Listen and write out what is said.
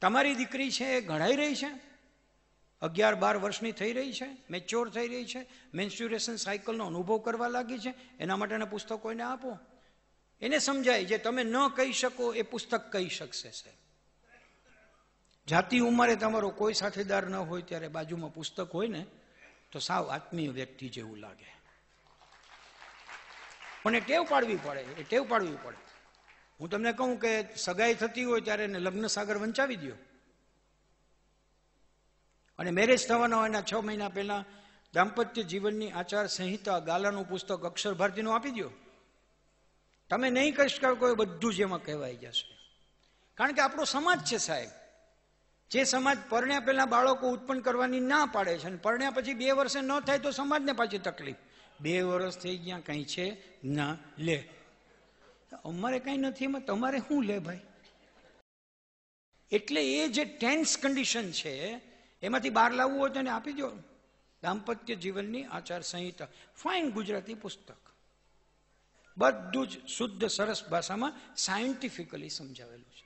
તમારી દીકરી છે એ ઘડાઈ રહી છે અગિયાર બાર વર્ષની થઈ રહી છે મેચ્યોર થઈ રહી છે મેન્સ્યુરેશન સાયકલનો અનુભવ કરવા લાગી છે એના માટેના પુસ્તકો એને આપો એને સમજાય જે તમે ન કહી શકો એ પુસ્તક કહી શકશે સાહેબ જાતિ ઉંમરે તમારો કોઈ સાથેદાર ન હોય ત્યારે બાજુમાં પુસ્તક હોય ને તો સાવ આત્મીય વ્યક્તિ જેવું લાગે પણ એ ટેવ પાડવી પડે એ ટેવ પાડવી પડે હું તમને કહું કે સગાઈ થતી હોય ત્યારે એને લગ્ન સાગર વંચાવી દો અને મેરેજ થવાના હોયના છ મહિના પહેલા દાંપત્ય જીવનની આચાર સંહિતા ગાલાનું પુસ્તક અક્ષર ભારતીનું આપી દો તમે નહીં કહી શકો બધું જ એમાં કહેવાય જશે કારણ કે આપણો સમાજ છે સાહેબ જે સમાજ પરણ્યા પહેલા બાળકો ઉત્પન્ન કરવાની ના પાડે છે અને પરણ્યા પછી બે વર્ષે ન થાય તો સમાજને પાછી તકલીફ બે વર્ષ થઈ ગયા કંઈ છે ના લે અમારે કાંઈ નથી એમાં તમારે શું લે ભાઈ એટલે એ જે ટેન્સ કન્ડિશન છે એમાંથી બહાર લાવવું હોય તો એને આપી દો દાંપત્ય જીવનની આચાર સંહિતા ફાઇન ગુજરાતી પુસ્તક બધું જ શુદ્ધ સરસ ભાષામાં સાયન્ટિફિકલી સમજાવેલું છે